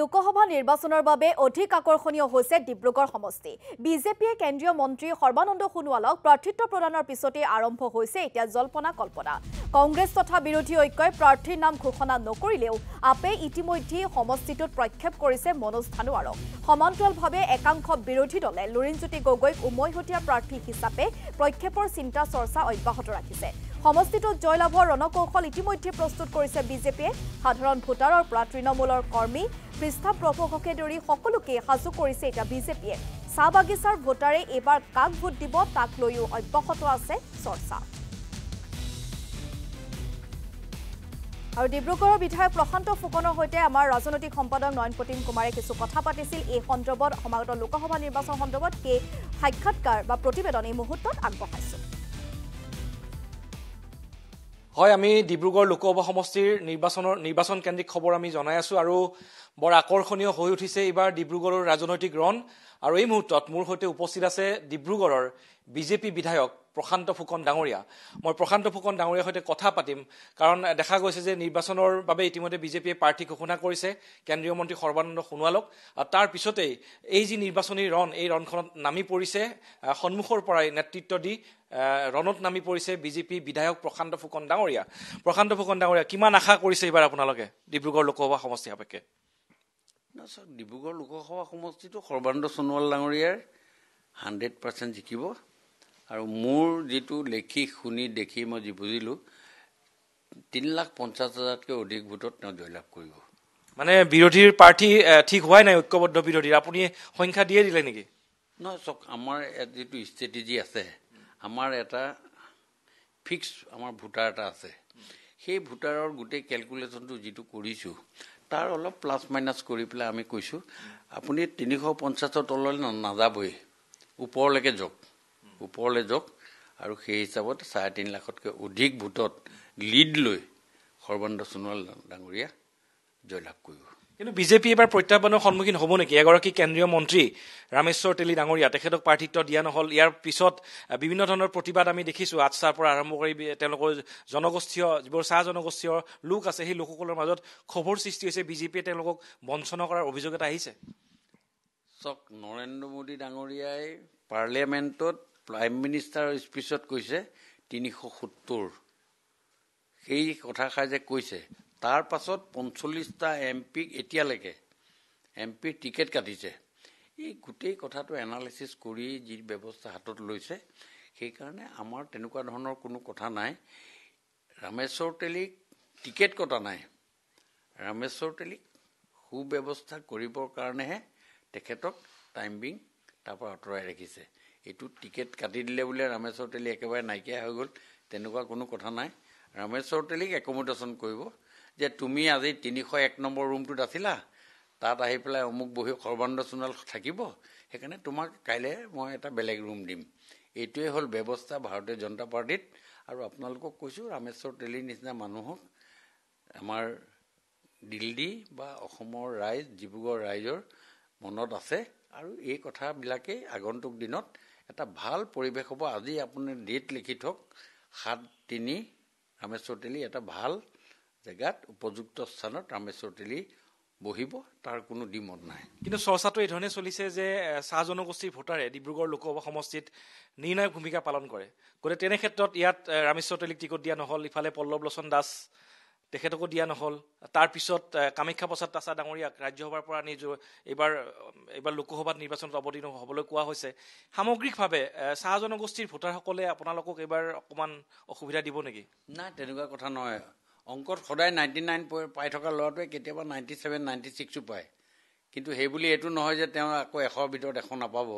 লোকসভা নিৰ্বাচনৰ বাবে অধিক আকৰ্ষণীয় হৈছে ডিব্ৰুগড় সমষ্টি বিজেপিয়ে কেন্দ্ৰীয় মন্ত্ৰী সৰ্বানন্দ সোণোৱালক প্ৰাৰ্থিত্ব প্ৰদানৰ পিছতেই আৰম্ভ হৈছে এতিয়া জল্পনা কল্পনা কংগ্ৰেছ তথা বিৰোধী ঐক্যই প্ৰাৰ্থীৰ নাম ঘোষণা নকৰিলেও আপে ইতিমধ্যে সমষ্টিটোত প্ৰক্ষেপ কৰিছে মনোজ থানুৱাৰক সমান্তৰালভাৱে একাংশ বিৰোধী দলে লুৰিণজ্যোতি গগৈক উমৈহতীয়া প্ৰাৰ্থী হিচাপে প্ৰক্ষেপৰ চিন্তা চৰ্চা অব্যাহত ৰাখিছে সমষ্টিটোত জয়লাভৰ ৰণকৌশল ইতিমধ্যে প্ৰস্তুত কৰিছে বিজেপিয়ে সাধাৰণ ভোটাৰৰ পৰা তৃণমূলৰ কৰ্মী পৃষ্ঠপ্ৰপোষকে ধৰি সকলোকে সাজু কৰিছে এতিয়া বিজেপিয়ে চাহ বাগিচাৰ ভোটাৰে এইবাৰ কাক ভোট দিব তাক লৈও অব্যাহত আছে চৰ্চা আৰু ডিব্ৰুগড়ৰ বিধায়ক প্ৰশান্ত ফুকনৰ সৈতে আমাৰ ৰাজনৈতিক সম্পাদক নয়ন প্ৰতীম কুমাৰে কিছু কথা পাতিছিল এই সন্দৰ্ভত সমাগত লোকসভা নিৰ্বাচন সন্দৰ্ভত সেই সাক্ষাৎকাৰ বা প্ৰতিবেদন এই মুহূৰ্তত আগবঢ়াইছো হয় আমি ডিব্ৰুগড় লোকসভা সমষ্টিৰ নিৰ্বাচনৰ নিৰ্বাচন কেন্দ্ৰিক খবৰ আমি জনাই আছো আৰু বৰ আকৰ্ষণীয় হৈ উঠিছে এইবাৰ ডিব্ৰুগড়ৰ ৰাজনৈতিক ৰণ আৰু এই মুহূৰ্তত মোৰ সৈতে উপস্থিত আছে ডিব্ৰুগড়ৰ বিজেপি বিধায়ক প্ৰশান্ত ফুকন ডাঙৰীয়া মই প্ৰশান্ত ফুকন ডাঙৰীয়াৰ সৈতে কথা পাতিম কাৰণ দেখা গৈছে যে নিৰ্বাচনৰ বাবে ইতিমধ্যে বিজেপিয়ে প্ৰাৰ্থী ঘোষণা কৰিছে কেন্দ্ৰীয় মন্ত্ৰী সৰ্বানন্দ সোণোৱালক আৰু তাৰ পিছতেই এই যি নিৰ্বাচনী ৰণ এই ৰণখনত নামি পৰিছে সন্মুখৰ পৰাই নেতৃত্ব দি ৰণত নামি পৰিছে বিজেপি বিধায়ক প্ৰশান্ত ফুকন ডাঙৰীয়া প্ৰশান্ত ফুকন ডাঙৰীয়া কিমান আশা কৰিছে এইবাৰ আপোনালোকে ডিব্ৰুগড় লোকসভা সমষ্টি সাপেক্ষে চাওক ডিব্ৰুগড় লোকসভা সমষ্টিটো সৰ্বানন্দ সোণোৱাল ডাঙৰীয়াৰ হাণ্ড্ৰেড পাৰ্চেণ্ট জিকিব আৰু মোৰ যিটো লেখি শুনি দেখি মই যি বুজিলোঁ তিনি লাখ পঞ্চাছ হাজাৰতকৈ অধিক ভোটত তেওঁ জয়লাভ কৰিব মানে বিৰোধীৰ প্ৰাৰ্থী ঠিক হোৱাই নাই ঐক্যবদ্ধ বিৰোধীৰ আপুনি সংখ্যা দিয়ে দিলে নেকি নহয় চাওক আমাৰ যিটো ষ্ট্ৰেটেজি আছে আমাৰ এটা ফিক্স আমাৰ ভোটাৰ এটা আছে সেই ভোটাৰৰ গোটেই কেলকুলেশ্যনটো যিটো কৰিছোঁ তাৰ অলপ প্লাছ মাইনাছ কৰি পেলাই আমি কৈছোঁ আপুনি তিনিশ পঞ্চাছৰ তললৈ নাযাবই ওপৰলৈকে যাওক ওপৰলৈ যাওক আৰু সেই হিচাপত চাৰে তিনি লাখতকৈ অধিক ভোটত লিড লৈ সৰ্বানন্দ সোণোৱাল ডাঙৰীয়া জয়লাভ কৰিব কিন্তু বিজেপি এবাৰ প্ৰত্যাহ্বানৰ সন্মুখীন হ'ব নেকি এগৰাকী কেন্দ্ৰীয় মন্ত্ৰী ৰামেশ্বৰ তেলী ডাঙৰীয়া তেখেতক প্ৰাৰ্থিত্ব দিয়া নহ'ল ইয়াৰ পিছত বিভিন্ন ধৰণৰ প্ৰতিবাদ আমি দেখিছোঁ আচাৰ পৰা আৰম্ভ কৰি তেওঁলোকৰ জনগোষ্ঠীয় যিবোৰ চাহ জনগোষ্ঠীয় লোক আছে সেই লোকসকলৰ মাজত খবৰ সৃষ্টি হৈছে বিজেপিয়ে তেওঁলোকক বঞ্চনা কৰাৰ অভিযোগ এটা আহিছে চক নৰেন্দ্ৰ মোদী ডাঙৰীয়াই পাৰ্লিয়ামেণ্টত প্ৰাইম মিনিষ্টাৰৰ স্পীচত কৈছে তিনিশ সত্তৰ সেই কথাষাৰ যে কৈছে তাৰ পাছত পঞ্চল্লিছটা এম পি এতিয়ালৈকে এম পিৰ টিকেট কাটিছে এই গোটেই কথাটো এনালিচিছ কৰি যি ব্যৱস্থা হাতত লৈছে সেইকাৰণে আমাৰ তেনেকুৱা ধৰণৰ কোনো কথা নাই ৰামেশ্বৰ তেলীক টিকেট কটা নাই ৰামেশ্বৰ তেলীক সু ব্যৱস্থা কৰিবৰ কাৰণেহে তেখেতক টাইমবিং তাৰ পৰা আঁতৰাই ৰাখিছে এইটো টিকেট কাটি দিলে বোলে ৰামেশ্বৰ তেলী একেবাৰে নাইকিয়া হৈ গ'ল তেনেকুৱা কোনো কথা নাই ৰামেশ্বৰ তেলীক একমডেশ্যন কৰিব যে তুমি আজি তিনিশ এক নম্বৰ ৰুমটোত আছিলা তাত আহি পেলাই অমুক বহি সৰ্বানন্দ সোণোৱাল থাকিব সেইকাৰণে তোমাক কাইলৈ মই এটা বেলেগ ৰুম দিম এইটোৱেই হ'ল ব্যৱস্থা ভাৰতীয় জনতা পাৰ্টীত আৰু আপোনালোকক কৈছোঁ ৰামেশ্বৰ তেলীৰ নিচিনা মানুহক আমাৰ দিল্লী বা অসমৰ ৰাইজ ডিব্ৰুগড় ৰাইজৰ মনত আছে আৰু এই কথাবিলাকেই আগন্তুক দিনত এটা ভাল পৰিৱেশ হ'ব আজি আপুনি ডেট লিখি থওক সাত তিনি ৰামেশ্বৰ তেলী এটা ভাল জেগাত উপযুক্ত স্থানত ৰামেশ্বৰ তেলী বহিব তাৰ কোনো দিমত নাই কিন্তু চৰ্চাটো এই ধৰণে চলিছে যে চাহ জনগোষ্ঠীৰ ভোটাৰে ডিব্ৰুগড় লোকসভা সমষ্টিত নিৰ্ণায়ক ভূমিকা পালন কৰে গতিকে তেনে ক্ষেত্ৰত ইয়াত ৰামেশ্বৰ তেলীক টিকট দিয়া নহ'ল ইফালে পল্লৱ লোচন দাস তেখেতকো দিয়া নহ'ল তাৰপিছত কামাখ্যা প্ৰসাদ তাচা ডাঙৰীয়াক ৰাজ্যসভাৰ পৰা আনি যোৱা এইবাৰ এইবাৰ লোকসভাত নিৰ্বাচনত অৱতীৰ্ণ হ'বলৈ কোৱা হৈছে সামগ্ৰিকভাৱে চাহ জনগোষ্ঠীৰ ভোটাৰসকলে আপোনালোকক এইবাৰ অকণমান অসুবিধা দিব নেকি নাই তেনেকুৱা কথা নহয় অংকত সদায় নাইণ্টি নাইন পাই পাই থকা ল'ৰাটোৱে কেতিয়াবা নাইণ্টি ছেভেন নাইণ্টি ছিক্সো পায় কিন্তু সেইবুলি এইটো নহয় যে তেওঁ আকৌ এশৰ ভিতৰত এশ নাপাব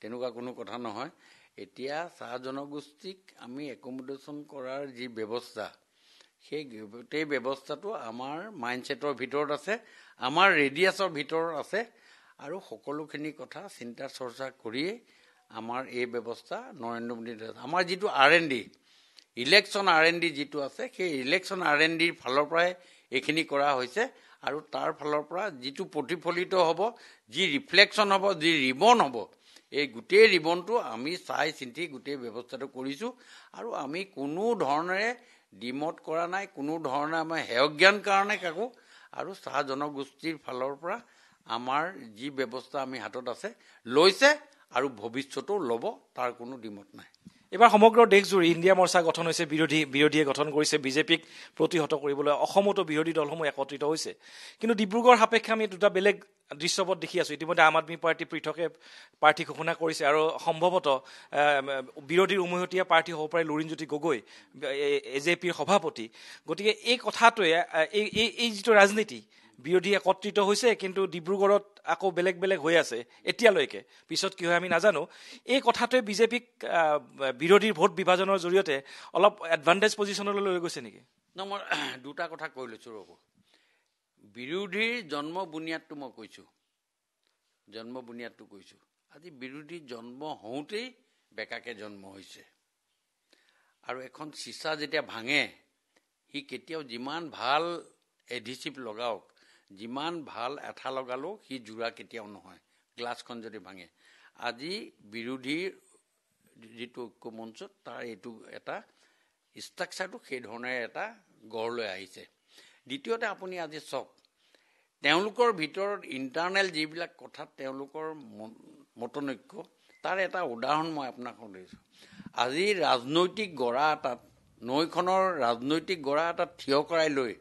তেনেকুৱা কোনো কথা নহয় এতিয়া চাহ জনগোষ্ঠীক আমি একমডেশ্যন কৰাৰ যি ব্যৱস্থা সেই গোটেই ব্যৱস্থাটো আমাৰ মাইণ্ড ছেটৰ ভিতৰত আছে আমাৰ ৰেডিয়াছৰ ভিতৰত আছে আৰু সকলোখিনি কথা চিন্তা চৰ্চা কৰিয়েই আমাৰ এই ব্যৱস্থা নৰেন্দ্ৰ মোদী আমাৰ যিটো R N D election R N D যিটো আছে সেই ইলেকশ্যন আৰ এন ডিৰ ফালৰ পৰাই এইখিনি কৰা হৈছে আৰু তাৰ ফালৰ পৰা যিটো প্ৰতিফলিত হ'ব যি ৰিফ্লেকশ্যন হ'ব যি ৰিবন হ'ব এই গোটেই ৰিবনটো আমি চাই চিন্তি গোটেই ব্যৱস্থাটো কৰিছোঁ আৰু আমি কোনো ধৰণেৰে ডিমত কৰা নাই কোনো ধৰণে আমাৰ সেৱজ্ঞান কাৰণে কাকো আৰু চাহ জনগোষ্ঠীৰ ফালৰ পৰা আমাৰ যি ব্যৱস্থা আমি হাতত আছে লৈছে আৰু ভৱিষ্যতেও ল'ব তাৰ কোনো ডিমত নাই এইবাৰ সমগ্ৰ দেশজুৰি ইণ্ডিয়া মৰ্চা গঠন হৈছে বিৰোধী বিৰোধীয়ে গঠন কৰিছে বিজেপিক প্ৰতিহত কৰিবলৈ অসমতো বিৰোধী দলসমূহ একত্ৰিত হৈছে কিন্তু ডিব্ৰুগড় সাপেক্ষে আমি দুটা বেলেগ দৃশ্যপথ দেখি আছো ইতিমধ্যে আম আদমী পাৰ্টী পৃথকে প্ৰাৰ্থী ঘোষণা কৰিছে আৰু সম্ভৱতঃ বিৰোধীৰ উমৈহতীয়া প্ৰাৰ্থী হ'ব পাৰে লুৰিণজ্যোতি গগৈ এ জে পিৰ সভাপতি গতিকে এই কথাটোৱে এই এই যিটো ৰাজনীতি বিৰোধী একত্ৰিত হৈছে কিন্তু ডিব্ৰুগড়ত আকৌ বেলেগ বেলেগ হৈ আছে এতিয়ালৈকে পিছত কি হয় আমি নাজানো এই কথাটোৱে বিজেপিক বিৰোধীৰ ভোট বিভাজনৰ জৰিয়তে অলপ এডভান্টেজ পজিশ্যনলৈ লৈ গৈছে নেকি ন মই দুটা কথা কৈ লৈছোঁ ৰ'ব বিৰোধীৰ জন্ম বুনিয়াদটো মই কৈছোঁ জন্ম বুনিয়াদটো কৈছোঁ আজি বিৰোধী জন্ম হওঁতেই বেকাকে জন্ম হৈছে আৰু এখন চিচা যেতিয়া ভাঙে সি কেতিয়াও যিমান ভাল এডিচিভ লগাওক যিমান ভাল এঠা লগালেও সি যোৰা কেতিয়াও নহয় গ্লাছখন যদি ভাঙে আজি বিৰোধীৰ যিটো ঐক্য মঞ্চ তাৰ এইটো এটা ষ্ট্ৰাকচাৰটো সেইধৰণেৰে এটা গঢ় লৈ আহিছে দ্বিতীয়তে আপুনি আজি চাওক তেওঁলোকৰ ভিতৰত ইণ্টাৰনেল যিবিলাক কথা তেওঁলোকৰ ম মতনৈক্য তাৰ এটা উদাহৰণ মই আপোনাক সুধিছোঁ আজি ৰাজনৈতিক গৰা এটাত নৈখনৰ ৰাজনৈতিক গৰা এটাত থিয় কৰাই লৈ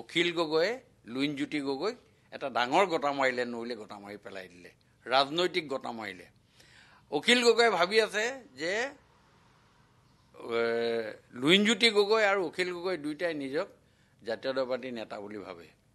অখিল গগৈয়ে লুইনজ্যোতি গগৈক এটা ডাঙৰ গতা মাৰিলে নৈলৈ গতা মাৰি পেলাই দিলে ৰাজনৈতিক গতা মাৰিলে অখিল গগৈয়ে ভাবি আছে যে লুইনজ্যোতি গগৈ আৰু অখিল গগৈ দুয়োটাই নিজক জাতীয় দলপাৰ্টিৰ নেতা বুলি ভাবে